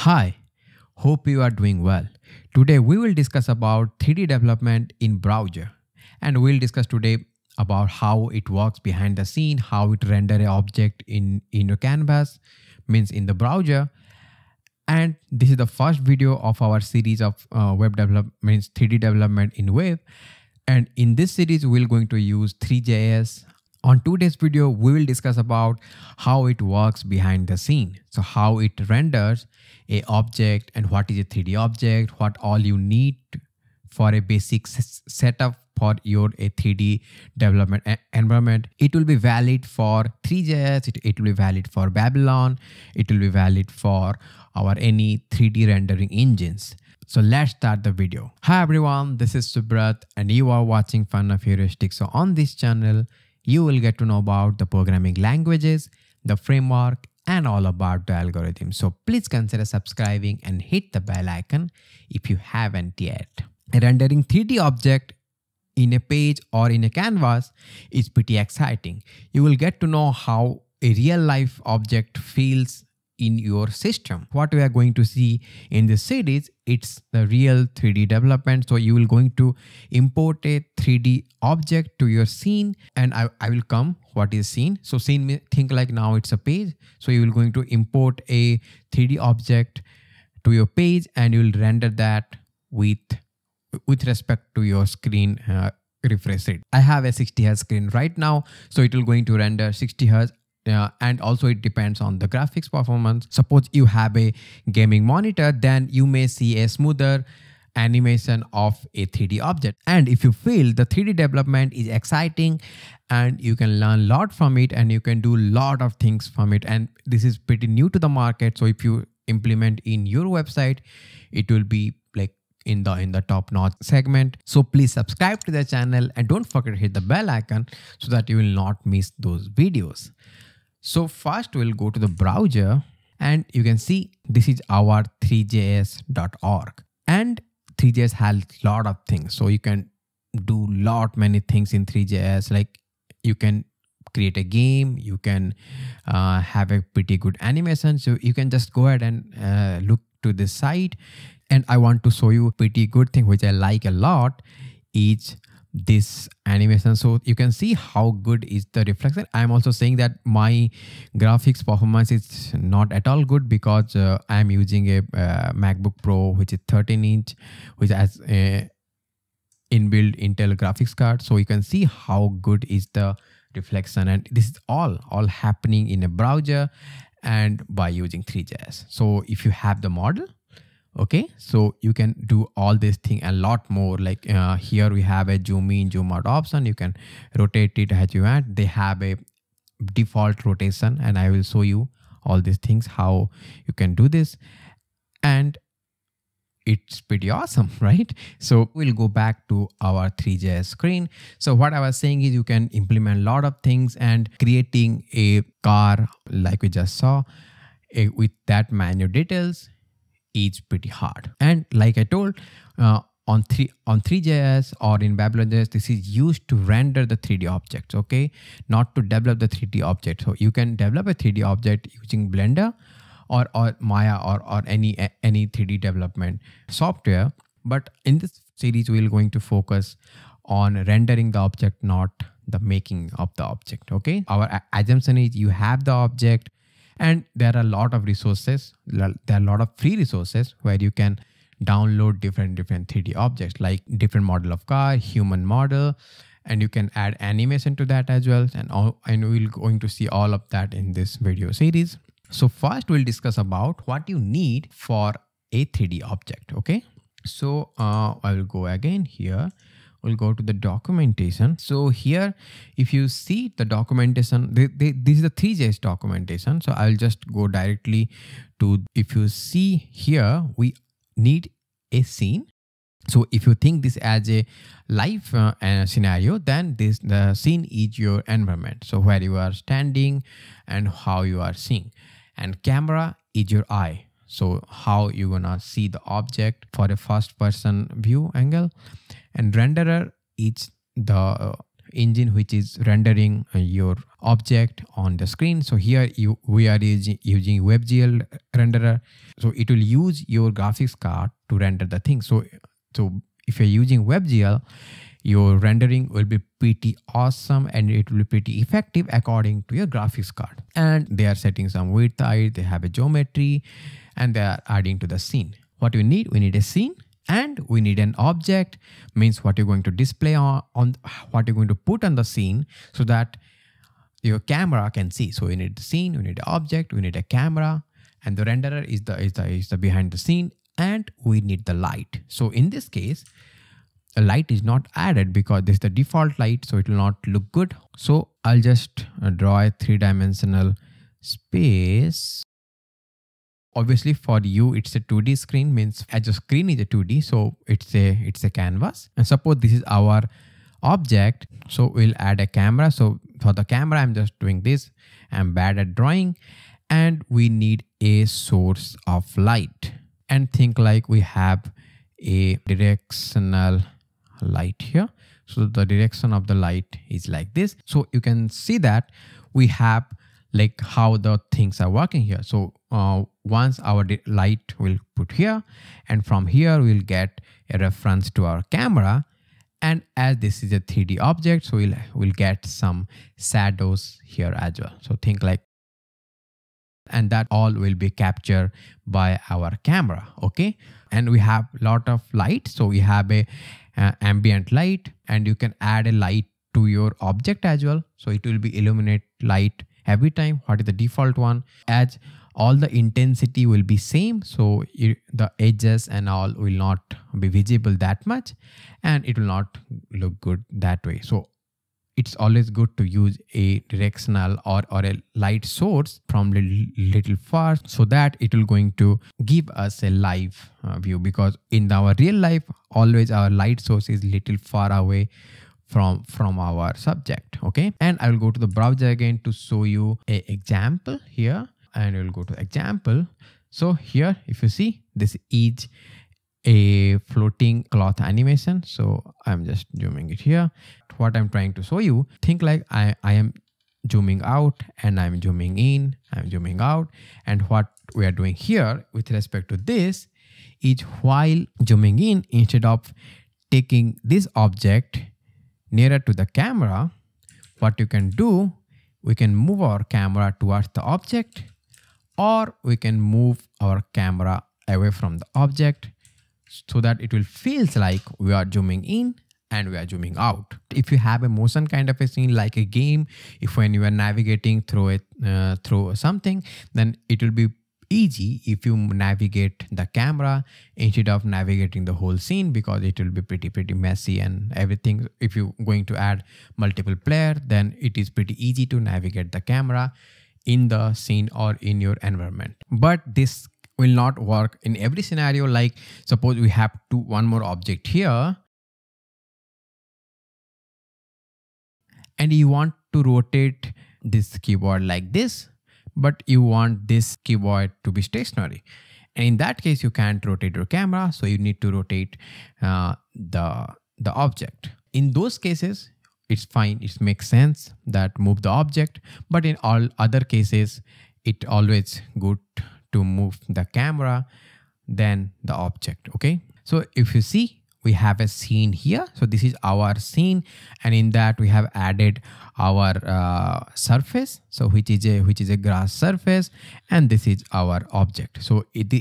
Hi, hope you are doing well. Today we will discuss about 3D development in browser and we'll discuss today about how it works behind the scene, how it render an object in, in your canvas, means in the browser. And this is the first video of our series of uh, web development, means 3D development in web. And in this series, we're going to use 3JS on today's video, we will discuss about how it works behind the scene. So how it renders a object and what is a 3D object, what all you need for a basic setup for your a 3D development environment. It will be valid for 3JS, it, it will be valid for Babylon, it will be valid for our any 3D rendering engines. So let's start the video. Hi everyone, this is Subrat and you are watching Fun of heuristics So on this channel, you will get to know about the programming languages, the framework, and all about the algorithm. So please consider subscribing and hit the bell icon if you haven't yet. Rendering 3D object in a page or in a canvas is pretty exciting. You will get to know how a real life object feels in your system. What we are going to see in this series, it's the real 3D development. So you will going to import a 3D object to your scene and I, I will come what is scene. So scene, think like now it's a page. So you will going to import a 3D object to your page and you will render that with, with respect to your screen uh, refresh rate. I have a 60 Hz screen right now. So it will going to render 60 Hz uh, and also it depends on the graphics performance. Suppose you have a gaming monitor, then you may see a smoother animation of a 3D object. And if you feel the 3D development is exciting and you can learn lot from it and you can do lot of things from it. And this is pretty new to the market. So if you implement in your website, it will be like in the in the top notch segment so please subscribe to the channel and don't forget to hit the bell icon so that you will not miss those videos so first we'll go to the browser and you can see this is our 3js.org and 3js has lot of things. So you can do lot many things in 3js like you can create a game you can uh, have a pretty good animation so you can just go ahead and uh, look to this site and i want to show you pretty good thing which i like a lot is this animation so you can see how good is the reflection i'm also saying that my graphics performance is not at all good because uh, i'm using a uh, macbook pro which is 13 inch which has a inbuilt intel graphics card so you can see how good is the reflection and this is all all happening in a browser and by using 3js so if you have the model okay so you can do all this thing a lot more like uh, here we have a zoom in zoom out option you can rotate it as you want they have a default rotation and i will show you all these things how you can do this and it's pretty awesome right so we'll go back to our 3js screen so what i was saying is you can implement a lot of things and creating a car like we just saw eh, with that menu details is pretty hard. And like I told, uh, on 3 on 3js or in babylon.js this is used to render the 3d objects okay not to develop the 3d object so you can develop a 3d object using blender or or maya or or any any 3d development software but in this series we're going to focus on rendering the object not the making of the object okay our assumption is you have the object and there are a lot of resources. There are a lot of free resources where you can download different different 3D objects like different model of car, human model, and you can add animation to that as well. And all, and we're going to see all of that in this video series. So first we'll discuss about what you need for a 3D object. Okay. So uh, I will go again here we'll go to the documentation so here if you see the documentation they, they, this is the 3js documentation so i'll just go directly to if you see here we need a scene so if you think this as a life uh, uh, scenario then this the scene is your environment so where you are standing and how you are seeing and camera is your eye so how you gonna see the object for a first person view angle and renderer is the uh, engine which is rendering uh, your object on the screen so here you we are using, webgl renderer so it will use your graphics card to render the thing so so if you're using webgl your rendering will be pretty awesome and it will be pretty effective according to your graphics card and they are setting some width height they have a geometry and they are adding to the scene what you need we need a scene and we need an object means what you're going to display on, on what you're going to put on the scene so that your camera can see so we need the scene we need an object we need a camera and the renderer is the is the is the behind the scene and we need the light so in this case the light is not added because this is the default light so it will not look good so i'll just uh, draw a three dimensional space obviously for you it's a 2d screen means as your screen is a 2d so it's a it's a canvas and suppose this is our object so we'll add a camera so for the camera i'm just doing this i'm bad at drawing and we need a source of light and think like we have a directional light here so the direction of the light is like this so you can see that we have like how the things are working here. So uh, once our light will put here and from here we'll get a reference to our camera and as this is a 3D object so we'll, we'll get some shadows here as well. So think like and that all will be captured by our camera okay and we have lot of light so we have a uh, ambient light and you can add a light to your object as well so it will be illuminate light every time what is the default one as all the intensity will be same so the edges and all will not be visible that much and it will not look good that way so it's always good to use a directional or, or a light source from little, little far so that it will going to give us a live uh, view because in our real life always our light source is little far away from from our subject okay and i will go to the browser again to show you a example here and we'll go to example so here if you see this is a floating cloth animation so i'm just zooming it here what i'm trying to show you think like i i am zooming out and i'm zooming in i'm zooming out and what we are doing here with respect to this is while zooming in instead of taking this object nearer to the camera, what you can do, we can move our camera towards the object or we can move our camera away from the object so that it will feels like we are zooming in and we are zooming out. If you have a motion kind of a scene like a game, if when you are navigating through it, uh, through something, then it will be easy if you navigate the camera instead of navigating the whole scene because it will be pretty pretty messy and everything if you're going to add multiple player then it is pretty easy to navigate the camera in the scene or in your environment but this will not work in every scenario like suppose we have to one more object here and you want to rotate this keyboard like this but you want this keyboard to be stationary. And in that case, you can't rotate your camera, so you need to rotate uh, the, the object. In those cases, it's fine, it makes sense that move the object, but in all other cases, it always good to move the camera than the object, okay? So if you see, we have a scene here. So this is our scene and in that we have added our uh, surface. So which is a, which is a grass surface and this is our object. So it,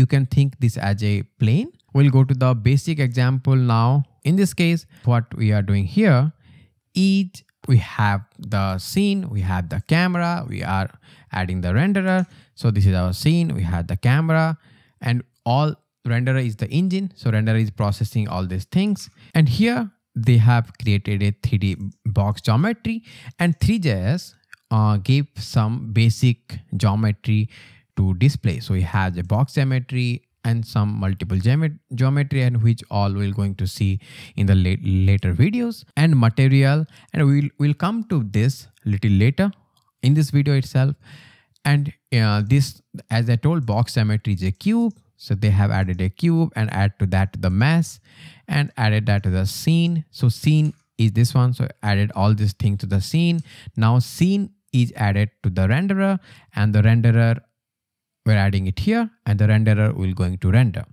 you can think this as a plane. We'll go to the basic example now. In this case, what we are doing here is we have the scene, we have the camera, we are adding the renderer. So this is our scene, we have the camera and all renderer is the engine so renderer is processing all these things and here they have created a 3d box geometry and 3js uh, gave some basic geometry to display so it has a box geometry and some multiple geomet geometry and which all we're going to see in the later videos and material and we'll, we'll come to this little later in this video itself and uh, this as i told box geometry is a cube so they have added a cube and add to that the mass and added that to the scene. So scene is this one. So added all these things to the scene. Now scene is added to the renderer and the renderer, we're adding it here and the renderer will going to render.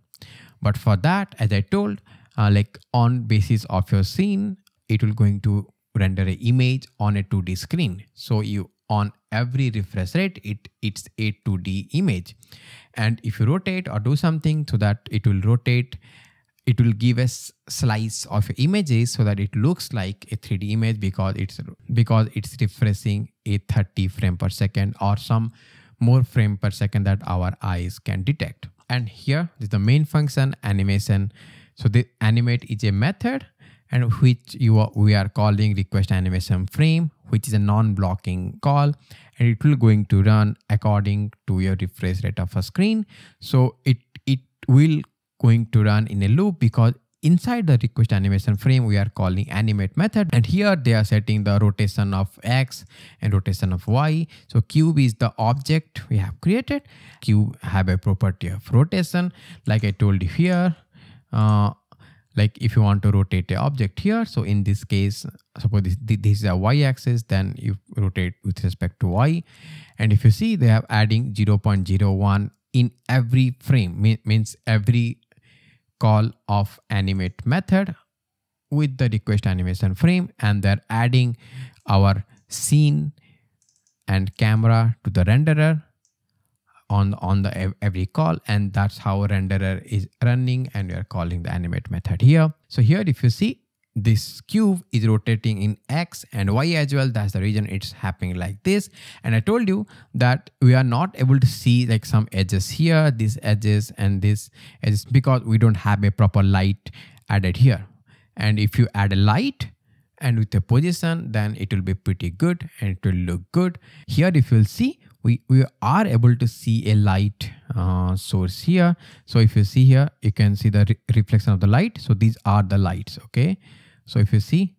But for that, as I told, uh, like on basis of your scene, it will going to render an image on a 2D screen. So you on every refresh rate it it's a 2d image and if you rotate or do something so that it will rotate it will give a slice of images so that it looks like a 3d image because it's because it's refreshing a 30 frame per second or some more frame per second that our eyes can detect and here is the main function animation so the animate is a method and which you are, we are calling request animation frame which is a non-blocking call and it will going to run according to your refresh rate of a screen so it it will going to run in a loop because inside the request animation frame we are calling animate method and here they are setting the rotation of x and rotation of y so cube is the object we have created cube have a property of rotation like i told you here uh, like if you want to rotate the object here so in this case suppose this, this is a y-axis then you rotate with respect to y and if you see they have adding 0.01 in every frame means every call of animate method with the request animation frame and they're adding our scene and camera to the renderer on on the every call and that's how renderer is running and we are calling the animate method here so here if you see this cube is rotating in x and y as well that's the reason it's happening like this and i told you that we are not able to see like some edges here these edges and this is because we don't have a proper light added here and if you add a light and with a position then it will be pretty good and it will look good here if you'll see we, we are able to see a light uh, source here. So if you see here, you can see the re reflection of the light. So these are the lights, okay? So if you see,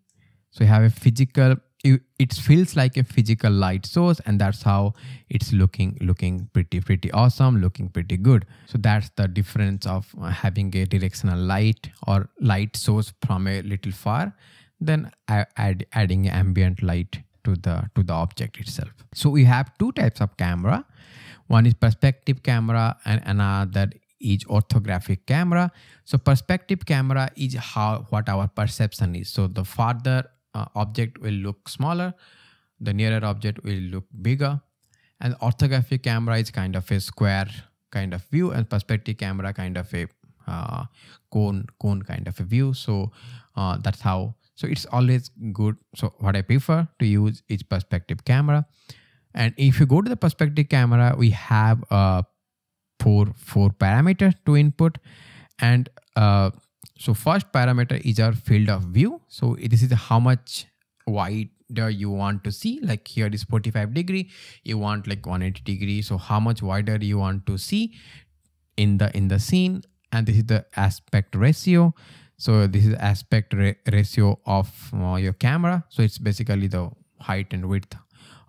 so you have a physical, it feels like a physical light source and that's how it's looking, looking pretty, pretty awesome, looking pretty good. So that's the difference of uh, having a directional light or light source from a little far, then add, adding ambient light to the to the object itself so we have two types of camera one is perspective camera and another is orthographic camera so perspective camera is how what our perception is so the farther uh, object will look smaller the nearer object will look bigger and orthographic camera is kind of a square kind of view and perspective camera kind of a uh, cone cone kind of a view so uh, that's how so it's always good. So what I prefer to use is perspective camera. And if you go to the perspective camera, we have uh, four, four parameters to input. And uh, so first parameter is our field of view. So this is how much wider you want to see. Like here is 45 degree. You want like 180 degree. So how much wider you want to see in the in the scene. And this is the aspect ratio. So this is aspect ra ratio of uh, your camera. So it's basically the height and width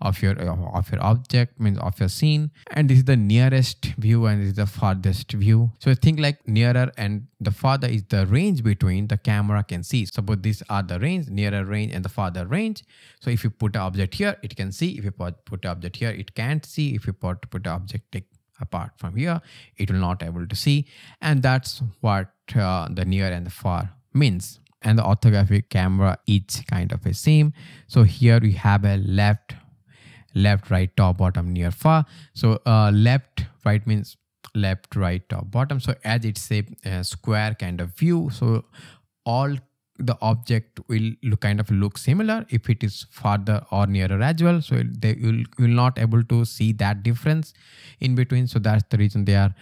of your uh, of your object means of your scene and this is the nearest view and this is the farthest view so think like nearer and the farther is the range between the camera can see suppose these are the range nearer range and the farther range so if you put an object here it can see if you put an object here it can't see if you put put an object apart from here it will not able to see and that's what uh, the near and the far means and the orthographic camera each kind of a same so here we have a left left right top bottom near far so uh, left right means left right top bottom so as it's a square kind of view so all the object will look, kind of look similar if it is farther or nearer as well so they will will not able to see that difference in between so that's the reason they are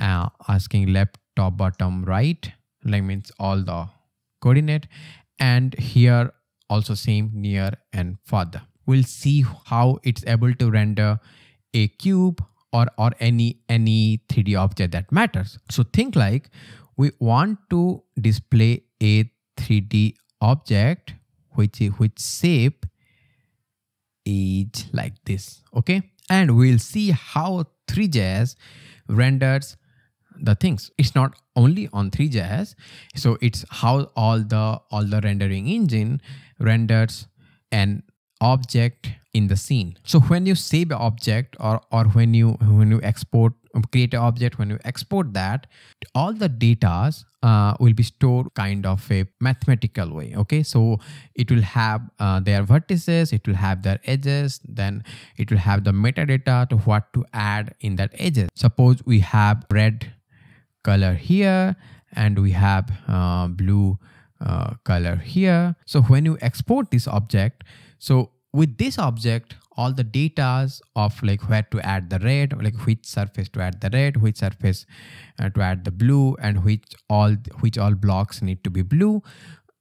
uh, asking left top bottom right like means all the coordinate and here also same near and farther we'll see how it's able to render a cube or or any any 3d object that matters so think like we want to display a 3d object which which shape is like this okay and we'll see how 3js renders the things it's not only on 3js so it's how all the all the rendering engine renders an object in the scene so when you save an object or or when you when you export create an object when you export that all the data uh, will be stored kind of a mathematical way okay so it will have uh, their vertices it will have their edges then it will have the metadata to what to add in that edges suppose we have red color here and we have uh, blue uh, color here. So when you export this object, so with this object, all the datas of like where to add the red, like which surface to add the red, which surface uh, to add the blue and which all which all blocks need to be blue,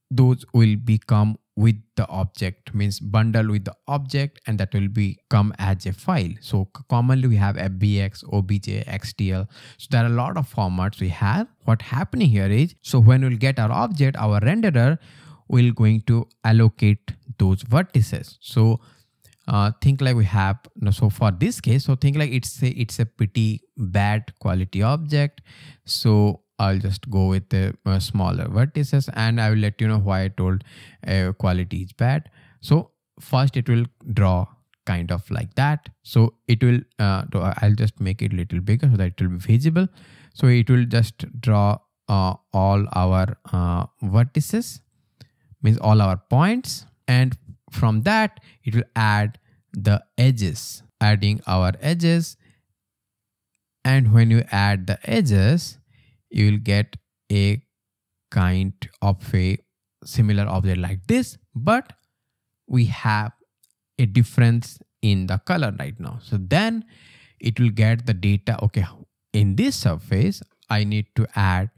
those will become with the object means bundle with the object and that will be come as a file so commonly we have fbx obj xtl so there are a lot of formats we have what happening here is so when we'll get our object our renderer will going to allocate those vertices so uh, think like we have so for this case so think like it's a, it's a pretty bad quality object so I'll just go with the smaller vertices and I will let you know why I told uh, quality is bad. So first it will draw kind of like that. So it will, uh, I'll just make it little bigger so that it will be visible. So it will just draw uh, all our uh, vertices, means all our points. And from that, it will add the edges, adding our edges. And when you add the edges, you will get a kind of a similar object like this but we have a difference in the color right now so then it will get the data okay in this surface i need to add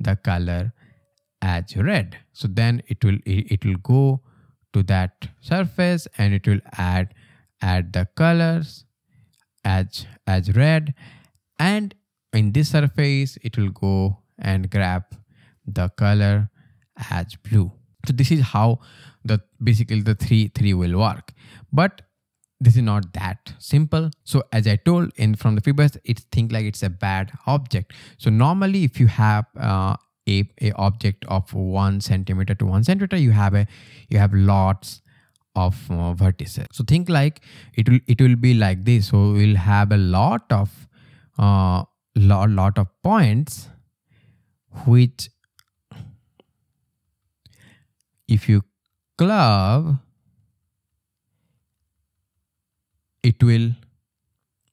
the color as red so then it will it will go to that surface and it will add add the colors as as red and in this surface it will go and grab the color as blue so this is how the basically the three three will work but this is not that simple so as i told in from the fibres, it's think like it's a bad object so normally if you have uh, a, a object of one centimeter to one centimeter you have a you have lots of uh, vertices so think like it will it will be like this so we'll have a lot of uh, lot, lot of points which if you club it will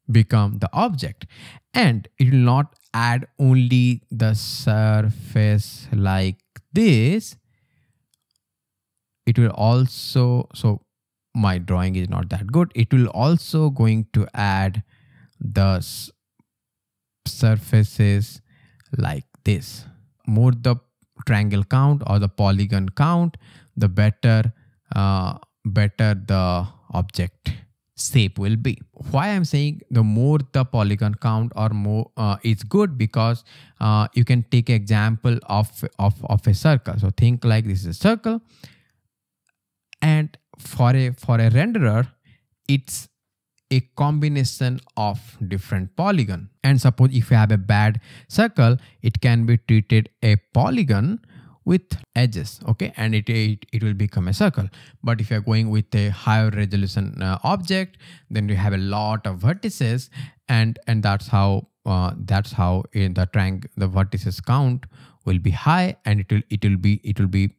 become the object and it will not add only the surface like this it will also so my drawing is not that good it will also going to add the surfaces like this. More the triangle count or the polygon count, the better, uh, better the object shape will be. Why I'm saying the more the polygon count or more uh, is good because uh, you can take example of, of, of a circle. So think like this is a circle and for a for a renderer it's a combination of different polygon. And suppose if you have a bad circle, it can be treated a polygon with edges okay and it, it it will become a circle but if you're going with a higher resolution uh, object then you have a lot of vertices and and that's how uh, that's how in uh, the triangle the vertices count will be high and it will it will be it will be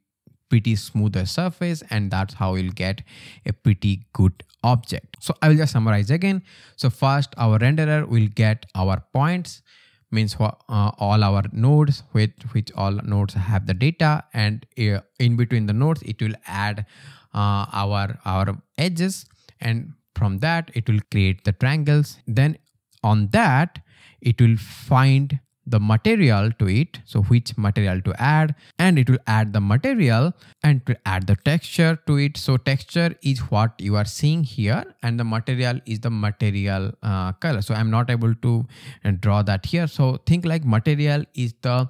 pretty smoother surface and that's how you'll get a pretty good object. So I will just summarize again. So first our renderer will get our points means uh, all our nodes with which all nodes have the data and uh, in between the nodes it will add uh, our our edges and from that it will create the triangles then on that it will find the material to it, so which material to add, and it will add the material and to add the texture to it. So texture is what you are seeing here and the material is the material uh, color. So I'm not able to uh, draw that here. So think like material is the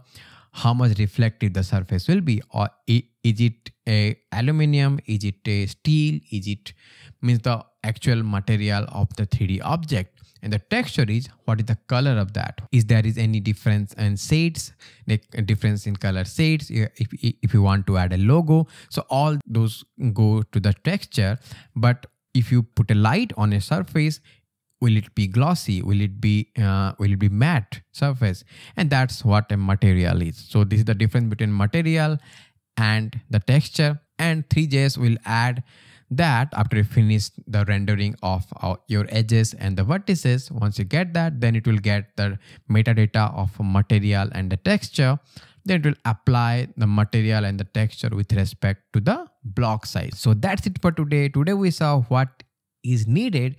how much reflective the surface will be or is it a aluminum is it a steel is it means the actual material of the 3d object and the texture is what is the color of that is there is any difference in shades The difference in color shades if, if you want to add a logo so all those go to the texture but if you put a light on a surface will it be glossy will it be uh, will it be matte surface and that's what a material is so this is the difference between material and the texture and 3js will add that after you finish the rendering of uh, your edges and the vertices once you get that then it will get the metadata of material and the texture then it will apply the material and the texture with respect to the block size so that's it for today today we saw what is needed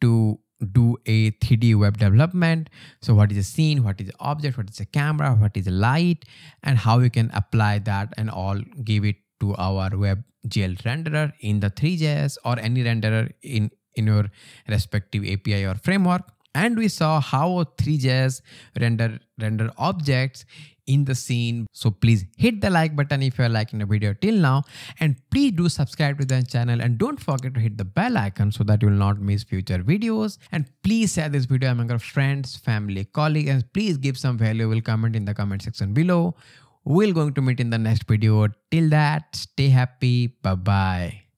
to do a 3D web development. So what is the scene, what is the object, what is the camera, what is the light, and how we can apply that and all give it to our web GL renderer in the 3JS or any renderer in, in your respective API or framework. And we saw how 3JS render render objects in the scene. So please hit the like button if you are liking the video till now. And please do subscribe to the channel and don't forget to hit the bell icon so that you will not miss future videos. And please share this video among your friends, family, colleagues and please give some valuable comment in the comment section below we're going to meet in the next video till that stay happy bye bye